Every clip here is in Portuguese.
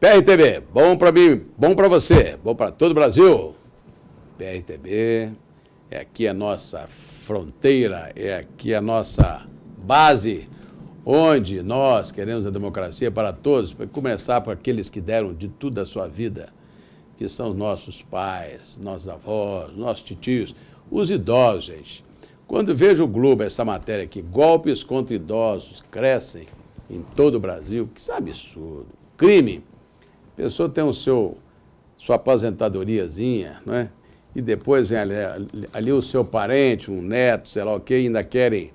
PRTB, bom para mim, bom para você, bom para todo o Brasil. PRTB, é aqui a nossa fronteira, é aqui a nossa base, onde nós queremos a democracia para todos, para começar por aqueles que deram de tudo a sua vida, que são nossos pais, nossos avós, nossos titios, os idosos, gente. Quando vejo o Globo, essa matéria aqui, golpes contra idosos crescem em todo o Brasil, que isso é absurdo. Crime pessoa tem o seu, sua aposentadoriazinha, não é? E depois vem ali, ali, o seu parente, um neto, sei lá o quê, ainda querem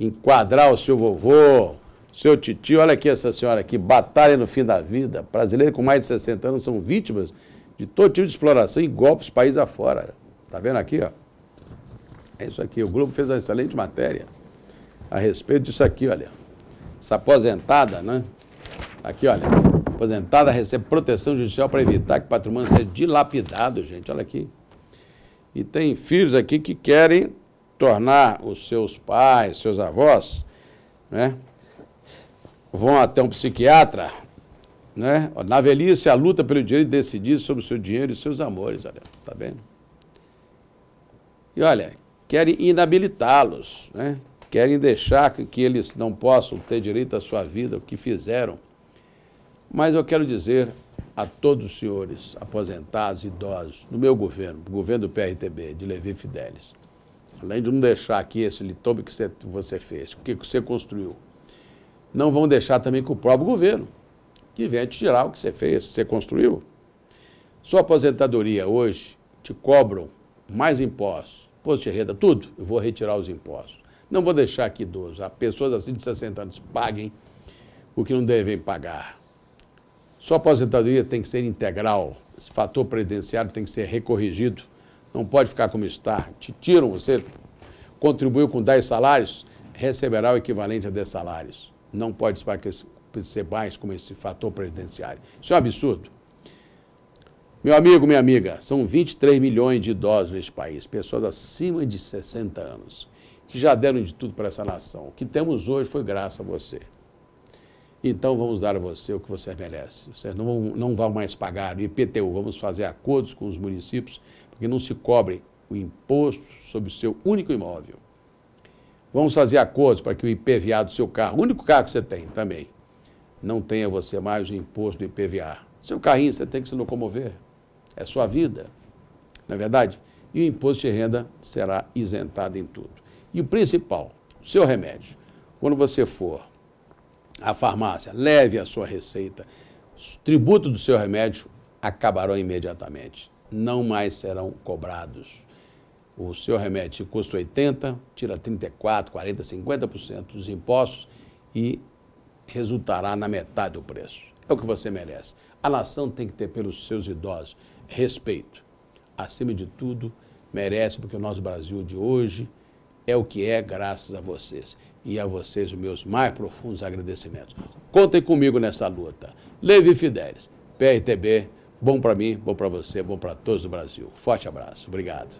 enquadrar o seu vovô, seu titio. Olha aqui essa senhora aqui, batalha no fim da vida. Brasileiros com mais de 60 anos são vítimas de todo tipo de exploração e golpes país afora. Tá vendo aqui, ó? É isso aqui. O Globo fez uma excelente matéria a respeito disso aqui, olha. Essa aposentada, né? Aqui, olha. Aposentada recebe proteção judicial para evitar que patrimônio seja dilapidado, gente. Olha aqui. E tem filhos aqui que querem tornar os seus pais, seus avós, né? Vão até um psiquiatra, né? Na velhice, a luta pelo direito de decidir sobre o seu dinheiro e seus amores, olha, tá vendo? E olha, querem inabilitá-los, né? Querem deixar que eles não possam ter direito à sua vida, o que fizeram mas eu quero dizer a todos os senhores aposentados, idosos, no meu governo, governo do PRTB, de Levi Fidelis, além de não deixar aqui esse litome que você fez, o que você construiu, não vão deixar também com o próprio governo, que vem te tirar o que você fez, que você construiu. Sua aposentadoria hoje te cobram mais impostos, imposto de renda, tudo, eu vou retirar os impostos. Não vou deixar que idosos, pessoas assim de 60 anos paguem o que não devem pagar. Sua aposentadoria tem que ser integral. Esse fator previdenciário tem que ser recorrigido. Não pode ficar como está. Te tiram você, contribuiu com 10 salários, receberá o equivalente a 10 salários. Não pode ser mais como esse fator previdenciário. Isso é um absurdo. Meu amigo, minha amiga, são 23 milhões de idosos neste país, pessoas acima de 60 anos, que já deram de tudo para essa nação. O que temos hoje foi graça a você então vamos dar a você o que você merece. Você não, não vão mais pagar o IPTU, vamos fazer acordos com os municípios, porque não se cobre o imposto sobre o seu único imóvel. Vamos fazer acordos para que o IPVA do seu carro, o único carro que você tem também, não tenha você mais o imposto do IPVA. Seu carrinho você tem que se locomover, é sua vida, não é verdade? E o imposto de renda será isentado em tudo. E o principal, o seu remédio. Quando você for à farmácia, leve a sua receita. O tributo do seu remédio acabarão imediatamente. Não mais serão cobrados. O seu remédio custa 80, tira 34, 40, 50% dos impostos e resultará na metade do preço. É o que você merece. A nação tem que ter pelos seus idosos respeito. Acima de tudo, merece porque o nosso Brasil de hoje é o que é graças a vocês. E a vocês os meus mais profundos agradecimentos. Contem comigo nessa luta. Levi Fidelis, PRTB, bom para mim, bom para você, bom para todos do Brasil. Forte abraço, obrigado.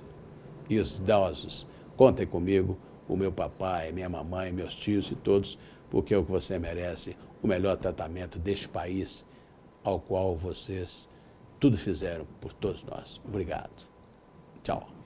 E os idosos, contem comigo, o meu papai, minha mamãe, meus tios e todos, porque é o que você merece, o melhor tratamento deste país ao qual vocês tudo fizeram por todos nós. Obrigado. Tchau.